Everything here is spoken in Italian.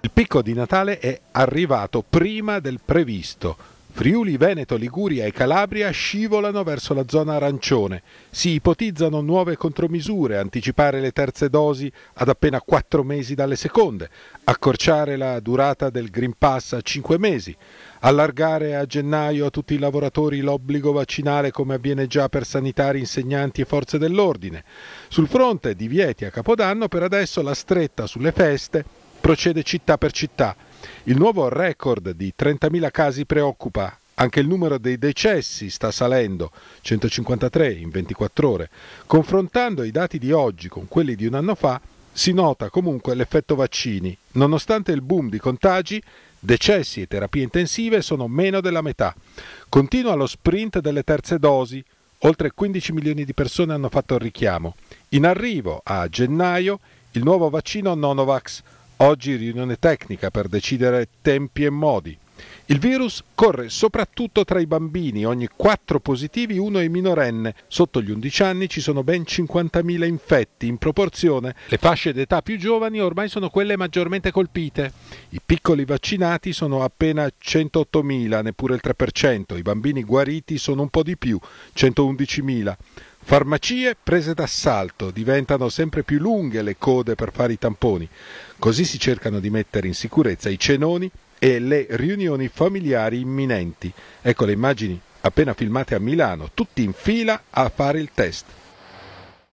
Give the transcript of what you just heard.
Il picco di Natale è arrivato prima del previsto. Friuli, Veneto, Liguria e Calabria scivolano verso la zona arancione. Si ipotizzano nuove contromisure, anticipare le terze dosi ad appena quattro mesi dalle seconde, accorciare la durata del Green Pass a cinque mesi, allargare a gennaio a tutti i lavoratori l'obbligo vaccinale come avviene già per sanitari, insegnanti e forze dell'ordine. Sul fronte divieti a Capodanno per adesso la stretta sulle feste procede città per città. Il nuovo record di 30.000 casi preoccupa. Anche il numero dei decessi sta salendo, 153 in 24 ore. Confrontando i dati di oggi con quelli di un anno fa, si nota comunque l'effetto vaccini. Nonostante il boom di contagi, decessi e terapie intensive sono meno della metà. Continua lo sprint delle terze dosi. Oltre 15 milioni di persone hanno fatto il richiamo. In arrivo a gennaio il nuovo vaccino Nonovax Oggi riunione tecnica per decidere tempi e modi. Il virus corre soprattutto tra i bambini, ogni 4 positivi uno è minorenne. Sotto gli 11 anni ci sono ben 50.000 infetti in proporzione. Le fasce d'età più giovani ormai sono quelle maggiormente colpite. I piccoli vaccinati sono appena 108.000, neppure il 3%. I bambini guariti sono un po' di più, 111.000. Farmacie prese d'assalto, diventano sempre più lunghe le code per fare i tamponi. Così si cercano di mettere in sicurezza i cenoni e le riunioni familiari imminenti. Ecco le immagini appena filmate a Milano, tutti in fila a fare il test.